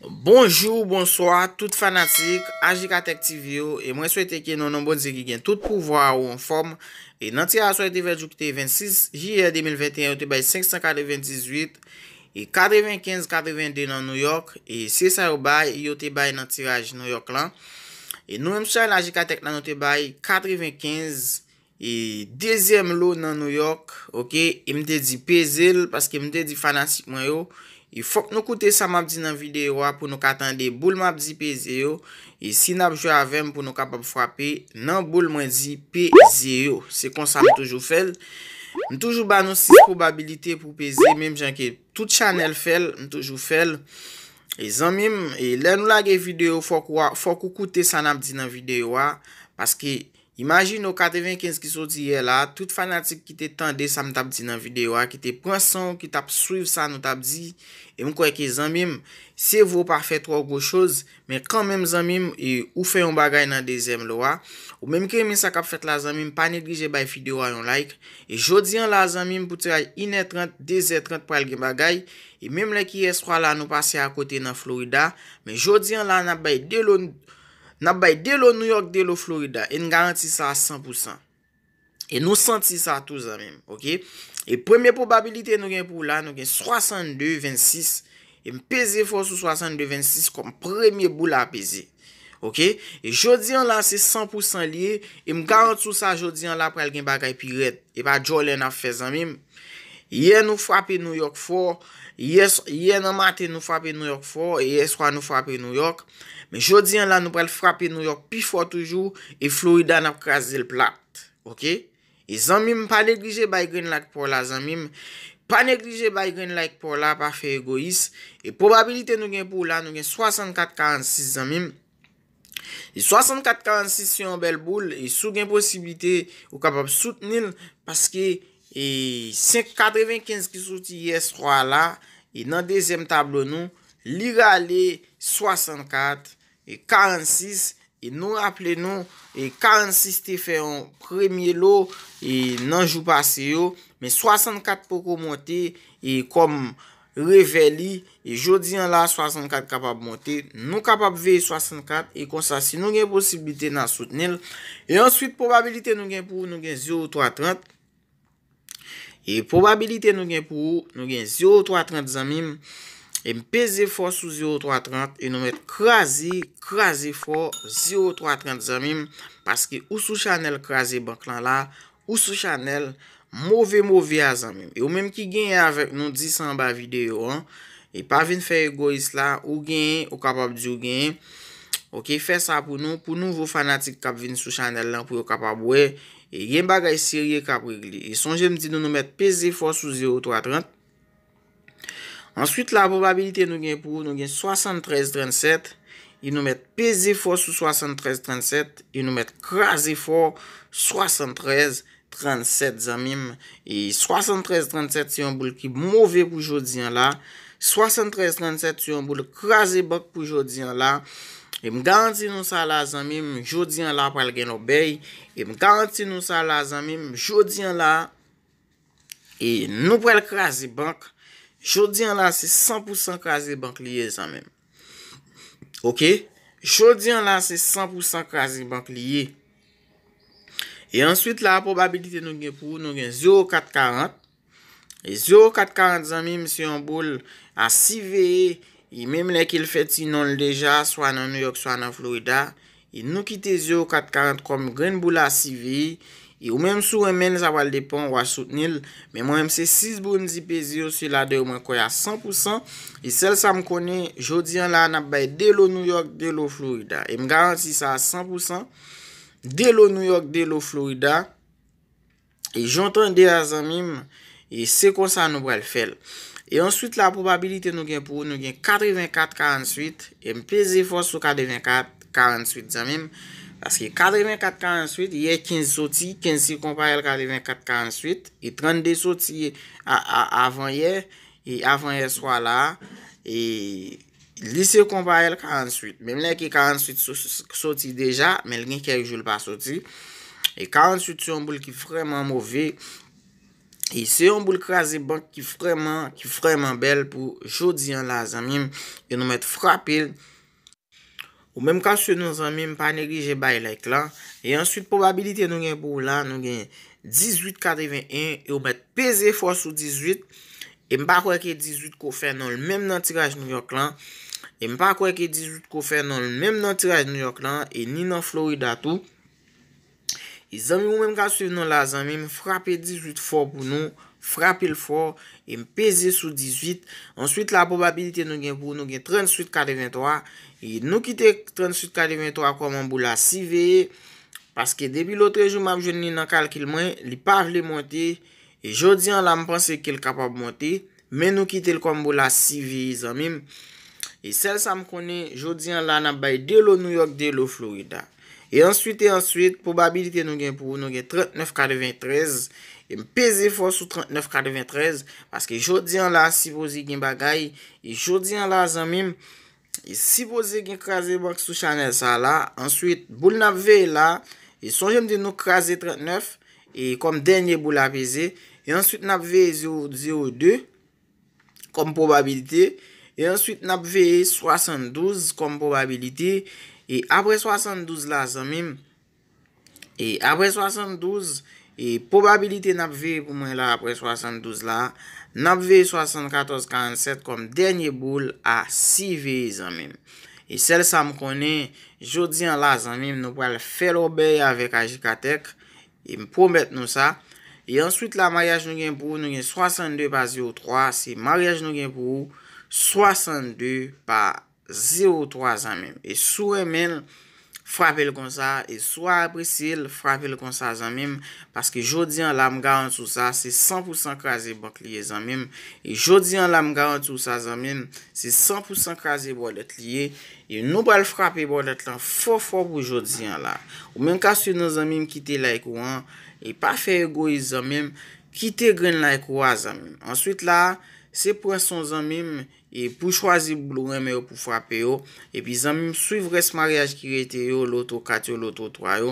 Bonjou, bonsoi, tout fanatik, Ajikatek TV yo, e mwen swete ki nou nan bonzi ki gen tout pouvwa ou an form E nan tiraj swete veljou ki te 26 jiyer 2021, yo te bay 548 E 95-92 nan New York, e 6 ayou bay, yo te bay nan tiraj New York lan E nou mwen swel Ajikatek nan nou te bay 95, e dezem lou nan New York Ok, e mwen te di pezel, paske mwen te di fanatik mwen yo E fok nou koute sa map di nan videyo wa pou nou katande boul map di peze yo. E si nap jwa avem pou nou kapap fwape nan boul map di peze yo. Se konsa m toujou fel. M toujou ba nou 6 probabilite pou peze. Mem jenke tout chanel fel. M toujou fel. E zan mim. E lè nou lage videyo fok ou koute sa nap di nan videyo wa. Paske... Imagin nou 95 ki soti ye la, tout fanatik ki te tende sa m tabdi nan videwa, ki te pranson, ki te ap suiv sa nou tabdi. E m kwen ke zanmim, se vo pa fe trok gwo choz, men kwen men zanmim, ou fe yon bagay nan dezem lo wa. Ou men m kwen men sa kap fet la zanmim, pa nedrije bay videwa yon like. E jodi an la zanmim, pouti ray 1.30, 2.30 pral gen bagay. E menm le ki S3 la nou pase akote nan Florida, men jodi an la nan bay 2 lon... Nap bay, de lo New York, de lo Florida, e nou garanti sa a 100%. E nou senti sa a tou zanmim, ok? E premye probabilite nou gen pou la, nou gen 62-26. E m peze fosou 62-26 kom premye bou la peze, ok? E jodi an la se 100% liye, e m garanti sa jodi an la prel gen bagay pi red. E pa jolè na fe zanmim. Ye nou frapi New York fwo, ye nou mati nou frapi New York fwo, e ye swa nou frapi New York, men jodi an la nou prel frapi New York pi fwo toujou, e Florida nap krasi el plat, ok? E zanmim pa neglije bay Greenlight pou la zanmim, pa neglije bay Greenlight pou la pa fe egois, e probabilite nou gen pou la nou gen 64-46 zanmim, e 64-46 yon bel boule, e sou gen posibite ou kapap soutenil, paske, E 5.95 ki souti yes 3 la E nan dezem table nou Liga le 64 E 46 E nou rappele nou E 46 te feyon premye lo E nan jou passe yo Men 64 pou kou monte E kom revelli E jodi an la 64 kapab monte Nou kapab ve 64 E konsa si nou gen posibilite nan soutenel E answit probabilite nou gen pou Nou gen 0.330 E probabilite nou gen pou ou, nou gen 0.330 zanmim, e m peze fò sou 0.330, e nou met krasi, krasi fò 0.330 zanmim, paske ou sou chanel krasi bank lan la, ou sou chanel mouve mouve a zanmim. E ou menm ki genye avèk nou disan ba videyo, e pa vin fè egoist la, ou genye, ou kapab diyo genye, Ok, fè sa pou nou, pou nou vò fanatik kap vin sou chanel lan pou yo kap ap wè, e gen bagay sirye kap wè, e son jèm di nou nou mèt peze fò sou 0-3-30. Answit la bobabilite nou gen pou, nou gen 73-37, e nou mèt peze fò sou 73-37, e nou mèt krasé fò 73-37 zanmim, e 73-37 si yon boul ki mouvè pou jodiyan la, 73-37 si yon boul krasé bak pou jodiyan la, E m garanti nou sa la zanmim, jodi an la pral gen nou bey. E m garanti nou sa la zanmim, jodi an la. E nou pral krasi bank. Jodi an la se 100% krasi bank liye zanmim. Ok? Jodi an la se 100% krasi bank liye. E answit la, probabilite nou gen pou, nou gen 0,440. E 0,440 zanmim se yon bol a 6 veye. E mèm lè ki l fèt si non l deja, swa nan New York, swa nan Florida, e nou kite 0,440 kom gren bou la sivi, e ou mèm sou mèm zaval depan ou a soutenil, mèm mèm se 6 bou nzipèzi yo sou la de ou mèm koy a 100%, e sel sa m konen, jodi an la an ap baye de lo New York, de lo Florida. E m garanti sa a 100%, de lo New York, de lo Florida. E jontan de a zan mèm, e se kon sa nou brel fèl. E onswit la probabilite nou gen pou, nou gen 84-48. E mpeze fos sou 84-48 zanmim. Paske 84-48, yè 15 soti, 15 si kompare l 44-48. E 32 soti avan yè, e avan yè swa la. E lise kompare l 48. Mèm lè ki 48 soti deja, mèm l gen kè yè joul pa soti. E 48 sou mboul ki frèman mwovey. E se yon boul krasi bank ki frèman bel pou jodi an la zanmim. E nou met frapil. Ou menm kwa se nou zanmim pa negrije bay lek lan. E answit probabilite nou gen boul la nou gen 18.81. E ou met peze fwa sou 18. E mpa kweke 18 kou fe nan l menm nan tiraj New York lan. E mpa kweke 18 kou fe nan l menm nan tiraj New York lan. E ni nan Florida tou. E zanmim mwen mwen ka suv nan la zanmim, frape 18 for pou nou, frape l for, e mpeze sou 18. Answit la bobabilite nou gen pou nou gen 38-43, e nou kite 38-43 koman pou la 6 veye. Paske debi lotre jou mwen ap jouni nan kalkil mwen, li pa vle monte, e jodi an la mpense ke l kapap monte, men nou kite l koman pou la 6 veye zanmim, e sel sa mkone jodi an la nabay de lo New York, de lo Florida. E answite e answite, probabilite nou gen pou, nou gen 39,93. E m peze fos sou 39,93. Paske jodi an la, si boze gen bagay. E jodi an la, zanmim, si boze gen kaze bok sou chanel sa la. Answite, bou l nap ve la, e son jem de nou kaze 39. E kom denye bou la peze. E answite nap ve 0,02 kom probabilite. E answite nap ve 72 kom probabilite. E apre 72 la, zanmim, e apre 72, e probabilite nap ve pou mwen la apre 72 la, nap ve 74,47 kom denye boule a 6 ve, zanmim. E sel sa m konen, jodi an la, zanmim, nou pou al fel obeye avek aji katek, e m pou met nou sa. E answit la, maryaj nou gen pou, nou gen 62 pa 0,3, se maryaj nou gen pou, 62 pa 0. 0-3 zanmim. E souwe men, frapel kon sa, e souwa apresil, frapel kon sa zanmim, paske jodi an la mga an sou sa, se 100% krasi ban kliye zanmim, e jodi an la mga an sou sa zanmim, se 100% krasi ban kliye, e noubal frapi ban kliye lan, fò fò pou jodi an la. Ou men kasyon nan zanmim, kite la ekouan, e pa fe egoi zanmim, kite gren la ekouan zanmim. Ansywit la, se pwason zanmim, E pou chwazi blou wèmè yo pou fwapè yo, epi zanmim suivre se maryaj ki rete yo, loto kat yo, loto twa yo,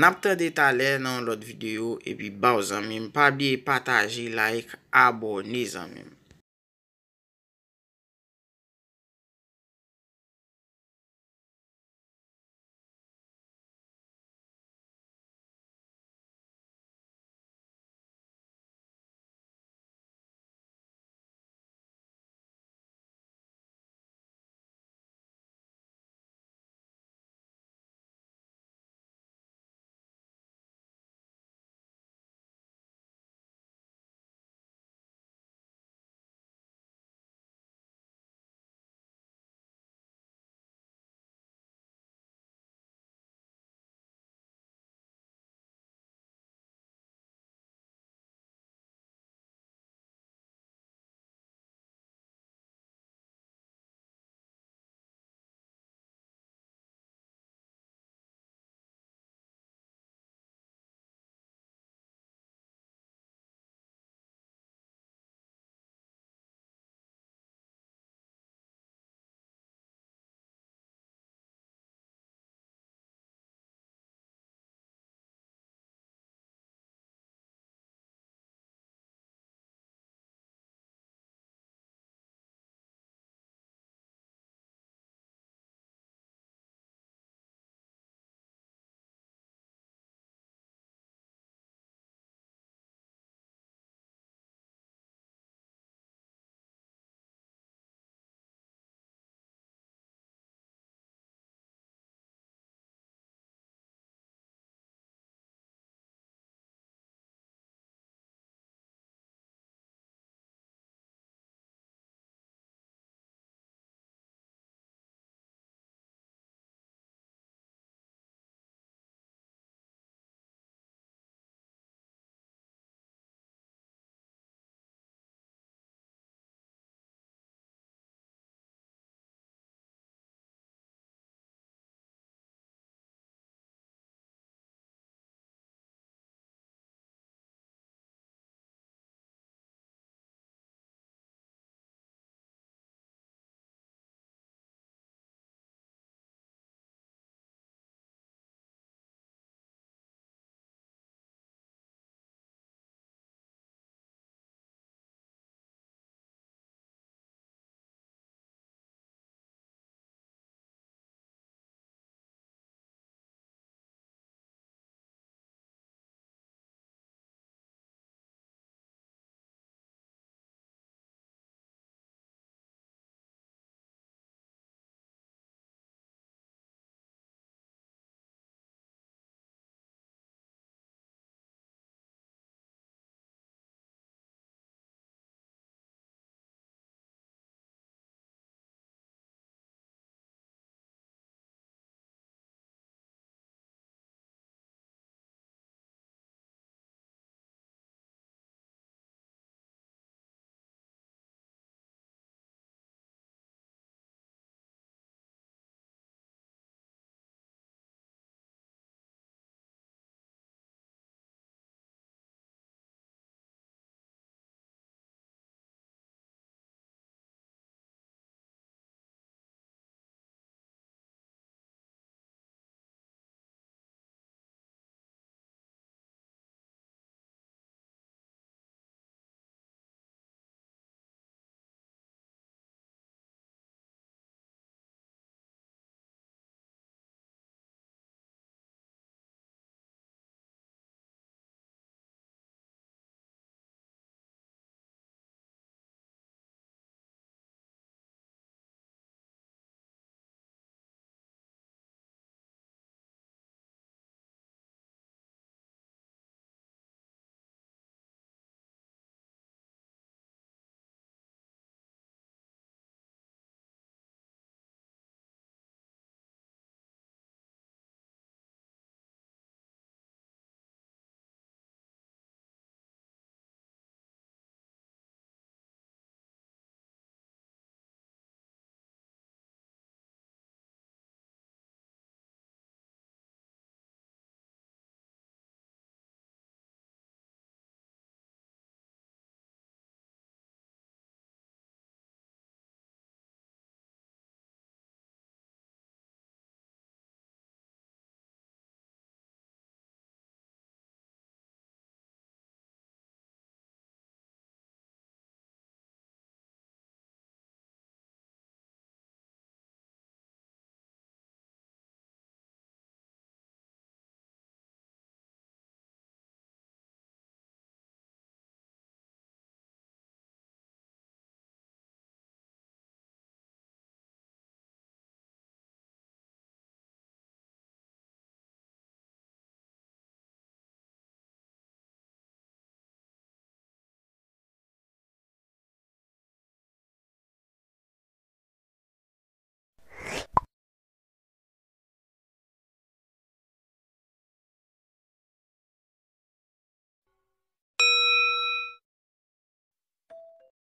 napte deta lè nan lot videyo, epi baw zanmim, pabli e pataji, like, abonè zanmim.